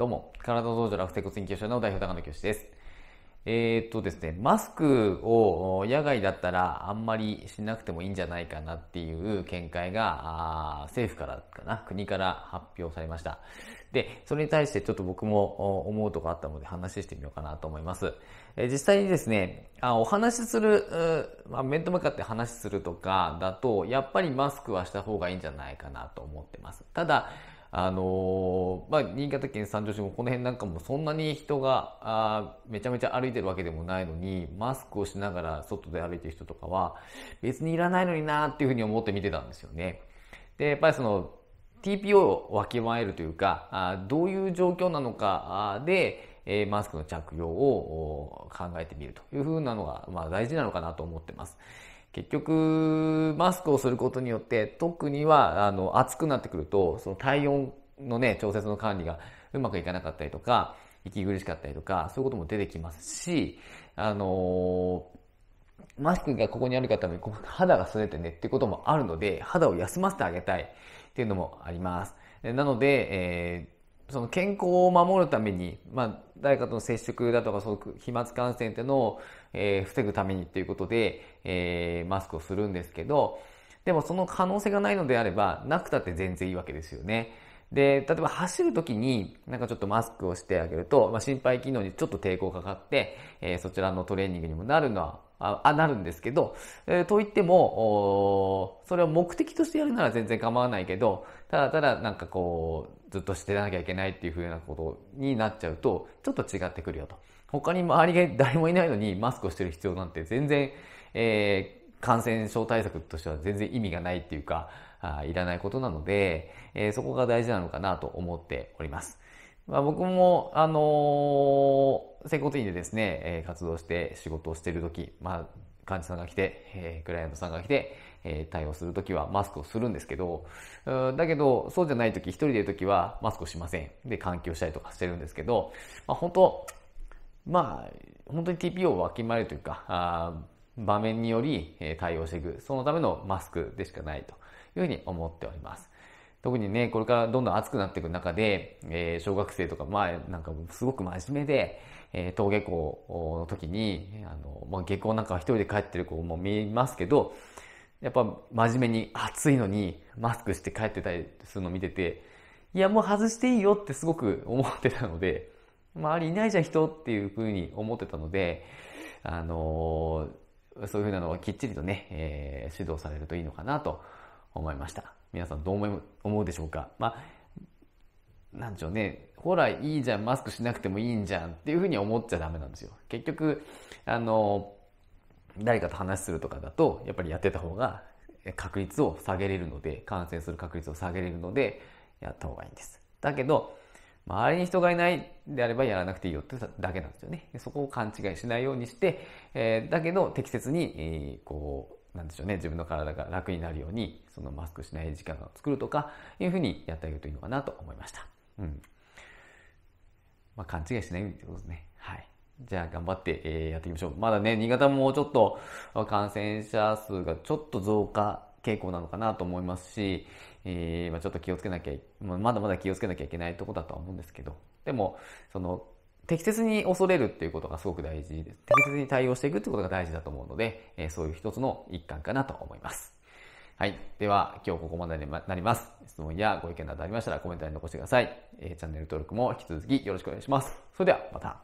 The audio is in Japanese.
どうも、体道場楽天骨研究所の代表高野教師です。えー、っとですね、マスクを野外だったらあんまりしなくてもいいんじゃないかなっていう見解が、政府からかな、国から発表されました。で、それに対してちょっと僕も思うとこあったので話してみようかなと思います。え実際にですね、あお話しする、まあ、面と向かって話するとかだと、やっぱりマスクはした方がいいんじゃないかなと思ってます。ただ、あのー、まあ、新潟県三条市もこの辺なんかもそんなに人があめちゃめちゃ歩いてるわけでもないのにマスクをしながら外で歩いてる人とかは別にいらないのになっていうふうに思って見てたんですよね。でやっぱりその TPO をわきまえるというかあどういう状況なのかでえマスクの着用を考えてみるというふうなのが、まあ、大事なのかなと思ってます。結局、マスクをすることによって、特には、あの、暑くなってくると、その体温のね、調節の管理がうまくいかなかったりとか、息苦しかったりとか、そういうことも出てきますし、あのー、マスクがここにある方の肌が擦れてねってこともあるので、肌を休ませてあげたいっていうのもあります。なので、えーその健康を守るために、まあ、誰かとの接触だとか、そう飛沫感染っていうのを、えー、防ぐためにということで、えー、マスクをするんですけど、でもその可能性がないのであれば、なくたって全然いいわけですよね。で、例えば走るときになんかちょっとマスクをしてあげると、まあ、心肺機能にちょっと抵抗かかって、えー、そちらのトレーニングにもなるのはあなるんですけど、えー、と言っても、それを目的としてやるなら全然構わないけど、ただただなんかこう、ずっとしてなきゃいけないっていうふうなことになっちゃうと、ちょっと違ってくるよと。他に周りが誰もいないのにマスクをしてる必要なんて全然、えー、感染症対策としては全然意味がないっていうか、あいらないことなので、えー、そこが大事なのかなと思っております。まあ、僕も、あのー、整骨院でですね、えー、活動して仕事をしているとき、まあ、患者さんが来て、えー、クライアントさんが来て、えー、対応するときはマスクをするんですけど、だけど、そうじゃないとき、一人でいるときはマスクをしません。で、換気をしたりとかしてるんですけど、まあ、本当まあ、本当に TPO をわきまえるというか、あ場面により対応していく。そのためのマスクでしかないというふうに思っております。特にね、これからどんどん暑くなっていく中で、えー、小学生とか、まあ、なんかすごく真面目で、えー、登下校の時に、あの、まあ、下校なんか一人で帰ってる子も見ますけど、やっぱ真面目に暑いのにマスクして帰ってたりするのを見てて、いや、もう外していいよってすごく思ってたので、周りいないじゃん人っていうふうに思ってたので、あのー、そういうふうなのはきっちりとね、えー、指導されるといいのかなと思いました。皆さんどう思うでしょうかまあ、なんでしょうね。ほら、いいじゃん、マスクしなくてもいいんじゃんっていうふうに思っちゃダメなんですよ。結局、あの、誰かと話するとかだと、やっぱりやってた方が確率を下げれるので、感染する確率を下げれるので、やった方がいいんです。だけど、周りに人がいないであればやらなくていいよってだけなんですよね。そこを勘違いしないようにして、えー、だけど適切に、えー、こう、なんでしょうね、自分の体が楽になるように、そのマスクしない時間を作るとか、いうふうにやってあげるといいのかなと思いました。うん。まあ、勘違いしないってということですね。はい。じゃあ頑張って、えー、やっていきましょう。まだね、新潟もちょっと感染者数がちょっと増加傾向なのかなと思いますし、えー、まあ、ちょっと気をつけなきゃ、まだまだ気をつけなきゃいけないとこだとは思うんですけど、でも、その適切に恐れるっていうことがすごく大事です。適切に対応していくってことが大事だと思うので、えそういう一つの一環かなと思います。はい。では、今日ここまでになります。質問やご意見などありましたらコメントに残してください。えチャンネル登録も引き続きよろしくお願いします。それでは、また。